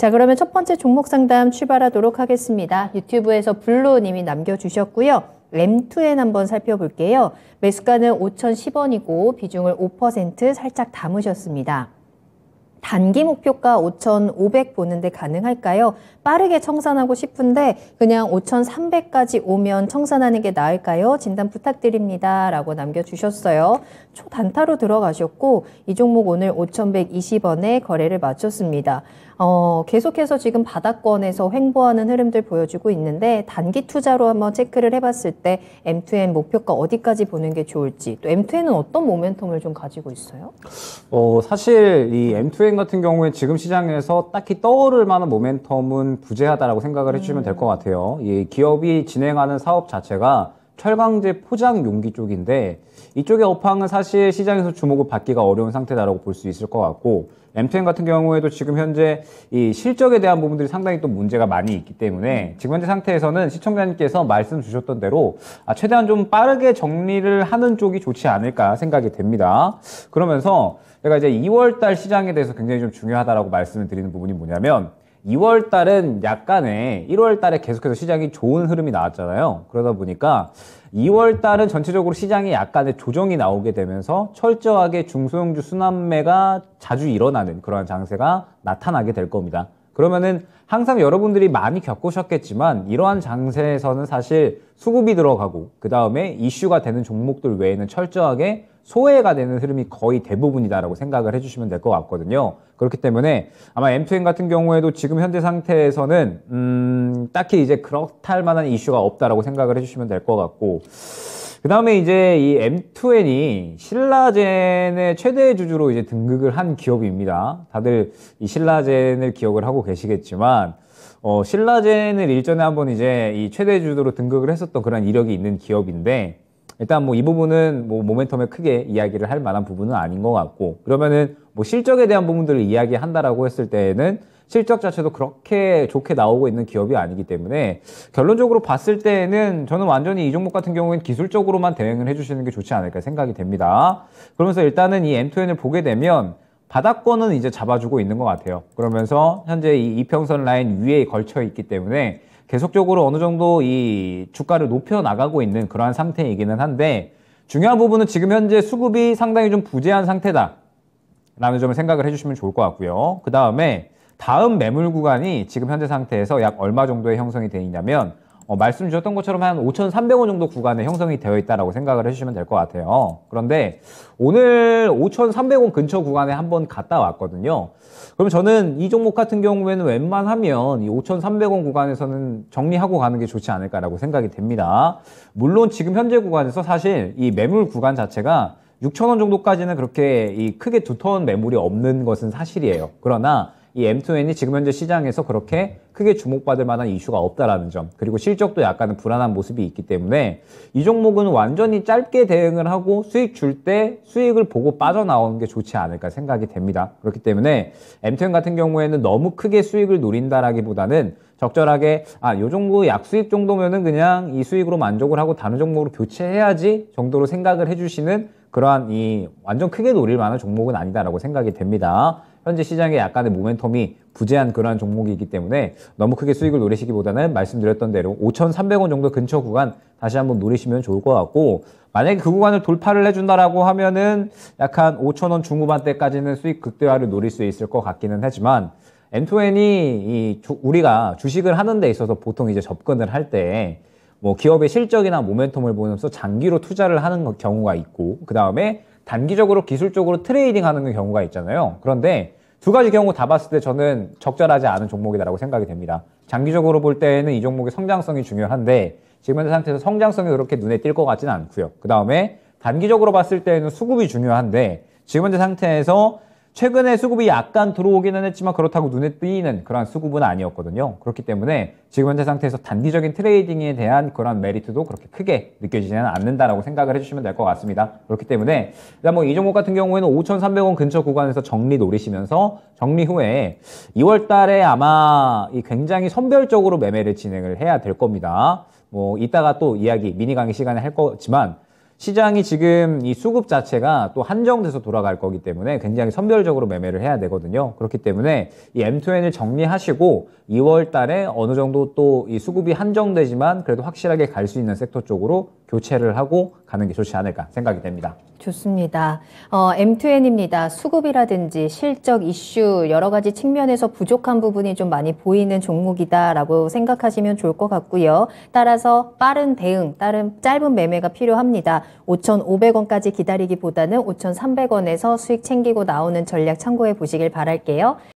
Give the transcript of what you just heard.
자, 그러면 첫 번째 종목 상담 출발하도록 하겠습니다. 유튜브에서 블루님이 남겨주셨고요. 램2엔 한번 살펴볼게요. 매수가는 5,010원이고 비중을 5% 살짝 담으셨습니다. 단기 목표가 5,500 보는데 가능할까요? 빠르게 청산하고 싶은데 그냥 5,300까지 오면 청산하는 게 나을까요? 진단 부탁드립니다. 라고 남겨주셨어요. 초단타로 들어가셨고 이 종목 오늘 5,120원에 거래를 마쳤습니다. 어, 계속해서 지금 바닥권에서 횡보하는 흐름들 보여주고 있는데 단기 투자로 한번 체크를 해봤을 때 M2N 목표가 어디까지 보는 게 좋을지 또 M2N은 어떤 모멘텀을 좀 가지고 있어요? 어, 사실 이 M2N 비트코인 같은 경우에 지금 시장에서 딱히 떠오를 만한 모멘텀은 부재하다라고 생각을 해주시면 될것 음. 같아요. 이 기업이 진행하는 사업 자체가 철강제 포장 용기 쪽인데 이쪽의 업황은 사실 시장에서 주목을 받기가 어려운 상태다라고 볼 수 있을 것 같고 m 엠텐 같은 경우에도 지금 현재 이 실적에 대한 부분들이 상당히 또 문제가 많이 있기 때문에 음. 지금 현재 상태에서는 시청자님께서 말씀 주셨던 대로 아, 최대한 좀 빠르게 정리를 하는 쪽이 좋지 않을까 생각이 됩니다. 그러면서 제가 그러니까 이제 2월달 시장에 대해서 굉장히 좀 중요하다라고 말씀을 드리는 부분이 뭐냐면 2월달은 약간의 1월달에 계속해서 시장이 좋은 흐름이 나왔잖아요. 그러다 보니까 2월달은 전체적으로 시장이 약간의 조정이 나오게 되면서 철저하게 중소형주 순환매가 자주 일어나는 그러한 장세가 나타나게 될 겁니다. 그러면은 항상 여러분들이 많이 겪으셨겠지만 이러한 장세에서는 사실 수급이 들어가고 그 다음에 이슈가 되는 종목들 외에는 철저하게 소외가 되는 흐름이 거의 대부분이다라고 생각을 해주시면 될 것 같거든요. 그렇기 때문에 아마 M2N 같은 경우에도 지금 현재 상태에서는 음, 딱히 이제 그렇할 만한 이슈가 없다라고 생각을 해주시면 될 것 같고 그 다음에 이제 이 M2N이 신라젠의 최대 주주로 이제 등극을 한 기업입니다. 다들 이 신라젠을 기억을 하고 계시겠지만, 어, 신라젠을 일전에 한번 이제 이 최대 주주로 등극을 했었던 그런 이력이 있는 기업인데, 일단 뭐 이 부분은 뭐 모멘텀에 크게 이야기를 할 만한 부분은 아닌 것 같고 그러면은 뭐 실적에 대한 부분들을 이야기한다라고 했을 때에는 실적 자체도 그렇게 좋게 나오고 있는 기업이 아니기 때문에 결론적으로 봤을 때에는 저는 완전히 이 종목 같은 경우엔 기술적으로만 대응을 해주시는 게 좋지 않을까 생각이 됩니다. 그러면서 일단은 이 M2N을 보게 되면 바닥권은 이제 잡아주고 있는 것 같아요. 그러면서 현재 이 이평선 라인 위에 걸쳐 있기 때문에 계속적으로 어느 정도 이 주가를 높여 나가고 있는 그러한 상태이기는 한데 중요한 부분은 지금 현재 수급이 상당히 좀 부재한 상태다. 라는 점을 생각을 해주시면 좋을 것 같고요. 그 다음에 다음 매물 구간이 지금 현재 상태에서 약 얼마 정도의 형성이 되어 있냐면 어, 말씀 주셨던 것처럼 한 5,300원 정도 구간에 형성이 되어 있다라고 생각을 해주시면 될 것 같아요. 그런데 오늘 5,300원 근처 구간에 한번 갔다 왔거든요. 그럼 저는 이 종목 같은 경우에는 웬만하면 이 5,300원 구간에서는 정리하고 가는 게 좋지 않을까라고 생각이 됩니다. 물론 지금 현재 구간에서 사실 이 매물 구간 자체가 6,000원 정도까지는 그렇게 이 크게 두터운 매물이 없는 것은 사실이에요. 그러나 이 M2N이 지금 현재 시장에서 그렇게 크게 주목받을 만한 이슈가 없다라는 점 그리고 실적도 약간은 불안한 모습이 있기 때문에 이 종목은 완전히 짧게 대응을 하고 수익 줄 때 수익을 보고 빠져나오는 게 좋지 않을까 생각이 됩니다. 그렇기 때문에 M2N 같은 경우에는 너무 크게 수익을 노린다라기보다는 적절하게 아요 정도 약수익 정도면은 그냥 이 수익으로 만족을 하고 다른 종목으로 교체해야지 정도로 생각을 해주시는 그러한 이 완전 크게 노릴 만한 종목은 아니다라고 생각이 됩니다. 현재 시장의 약간의 모멘텀이 부재한 그러한 종목이기 때문에 너무 크게 수익을 노리시기보다는 말씀드렸던 대로 5,300원 정도 근처 구간 다시 한번 노리시면 좋을 것 같고 만약에 그 구간을 돌파를 해준다라고 하면은 약한 5,000원 중후반대까지는 수익 극대화를 노릴 수 있을 것 같기는 하지만 엔2 n 이 우리가 주식을 하는 데 있어서 보통 이제 접근을 할 때 뭐 기업의 실적이나 모멘텀을 보면서 장기로 투자를 하는 경우가 있고 그 다음에 단기적으로 기술적으로 트레이딩 하는 경우가 있잖아요. 그런데 두 가지 경우 다 봤을 때 저는 적절하지 않은 종목이라고 생각이 됩니다. 장기적으로 볼 때에는 이 종목의 성장성이 중요한데 지금 현재 상태에서 성장성이 그렇게 눈에 띌 것 같지는 않고요. 그 다음에 단기적으로 봤을 때에는 수급이 중요한데 지금 현재 상태에서 최근에 수급이 약간 들어오기는 했지만 그렇다고 눈에 띄는 그러한 수급은 아니었거든요. 그렇기 때문에 지금 현재 상태에서 단기적인 트레이딩에 대한 그런 메리트도 그렇게 크게 느껴지지는 않는다라고 생각을 해주시면 될 것 같습니다. 그렇기 때문에 일단 뭐이 종목 같은 경우에는 5,300원 근처 구간에서 정리 노리시면서 정리 후에 2월 달에 아마 이 굉장히 선별적으로 매매를 진행을 해야 될 겁니다. 뭐 이따가 또 이야기 미니 강의 시간에 할 거지만 시장이 지금 이 수급 자체가 또 한정돼서 돌아갈 거기 때문에 굉장히 선별적으로 매매를 해야 되거든요. 그렇기 때문에 이 M2N을 정리하시고 2월 달에 어느 정도 또 이 수급이 한정되지만 그래도 확실하게 갈 수 있는 섹터 쪽으로 교체를 하고 가는 게 좋지 않을까 생각이 됩니다. 좋습니다. 어, M2N입니다. 수급이라든지 실적 이슈 여러 가지 측면에서 부족한 부분이 좀 많이 보이는 종목이다라고 생각하시면 좋을 것 같고요. 따라서 빠른 대응, 다른 짧은 매매가 필요합니다. 5,500원까지 기다리기보다는 5,300원에서 수익 챙기고 나오는 전략 참고해 보시길 바랄게요.